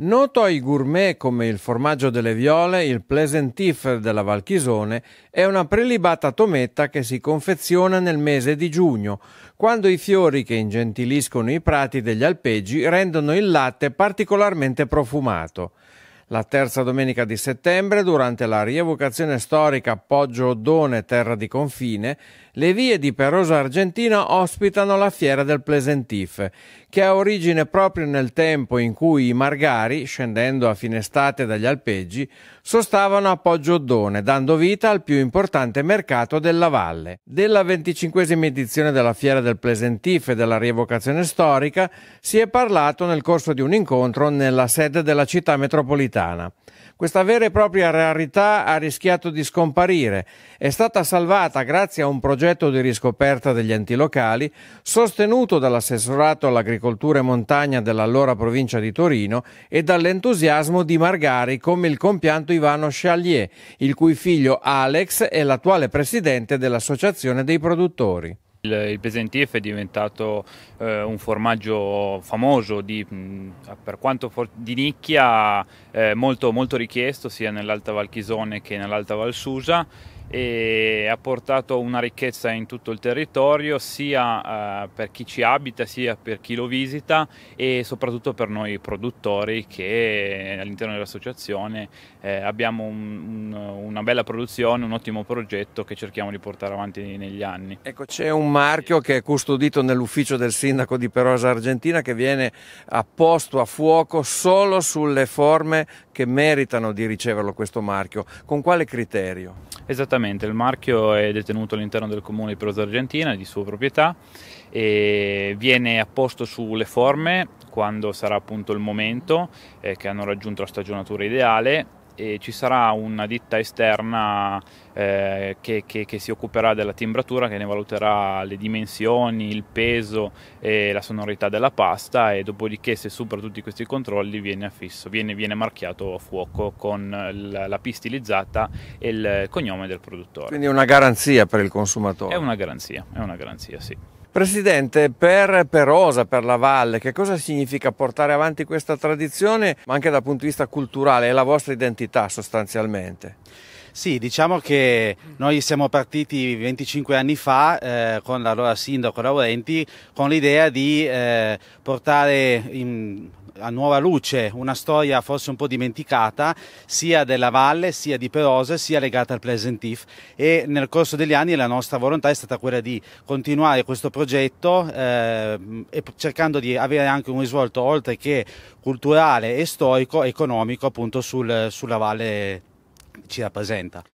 Noto ai gourmet come il formaggio delle viole, il Pleasantifer della Valchisone è una prelibata tometta che si confeziona nel mese di giugno, quando i fiori che ingentiliscono i prati degli alpeggi rendono il latte particolarmente profumato. La terza domenica di settembre, durante la rievocazione storica Poggio Oddone, terra di confine, le vie di Perosa Argentina ospitano la fiera del Plesentif, che ha origine proprio nel tempo in cui i margari, scendendo a fine estate dagli alpeggi, sostavano a Poggio Oddone, dando vita al più importante mercato della valle. Della venticinquesima edizione della fiera del Plesentif e della rievocazione storica si è parlato nel corso di un incontro nella sede della città metropolitana napoletana. Questa vera e propria rarità ha rischiato di scomparire, è stata salvata grazie a un progetto di riscoperta degli enti locali sostenuto dall'assessorato all'agricoltura e montagna dell'allora provincia di Torino e dall'entusiasmo di Margari come il compianto Ivano Chalier, il cui figlio Alex è l'attuale presidente dell'Associazione dei produttori. Il, Pesentief è diventato eh, un formaggio famoso di, per quanto di nicchia, eh, molto, molto richiesto sia nell'Alta Val Chisone che nell'Alta Val Susa e ha portato una ricchezza in tutto il territorio sia eh, per chi ci abita sia per chi lo visita e soprattutto per noi produttori che all'interno dell'associazione eh, abbiamo un, un, una bella produzione, un ottimo progetto che cerchiamo di portare avanti negli anni. Ecco, c'è un marchio che è custodito nell'ufficio del sindaco di Perosa Argentina che viene apposto a fuoco solo sulle forme che meritano di riceverlo questo marchio. Con quale criterio? Esattamente, il marchio è detenuto all'interno del comune di Perosa Argentina, di sua proprietà, e viene apposto sulle forme quando sarà appunto il momento eh, che hanno raggiunto la stagionatura ideale e ci sarà una ditta esterna eh, che, che, che, si occuperà della timbratura, che ne valuterà le dimensioni, il peso e la sonorità della pasta e dopodiché se supera tutti questi controlli viene affisso, viene, viene marchiato a fuoco con la, la P e il cognome del produttore. Quindi è una garanzia per il consumatore. È una garanzia, è una garanzia, sì. Presidente, per Perosa, per la Valle, che cosa significa portare avanti questa tradizione, ma anche dal punto di vista culturale, è la vostra identità sostanzialmente? Sì, diciamo che noi siamo partiti 25 anni fa eh, con l'allora sindaco Laurenti con l'idea di eh, portare in, a nuova luce una storia forse un po' dimenticata sia della Valle sia di Perose sia legata al Pleasantif e nel corso degli anni la nostra volontà è stata quella di continuare questo progetto eh, cercando di avere anche un risvolto oltre che culturale e storico economico appunto sul, sulla Valle ci rappresenta.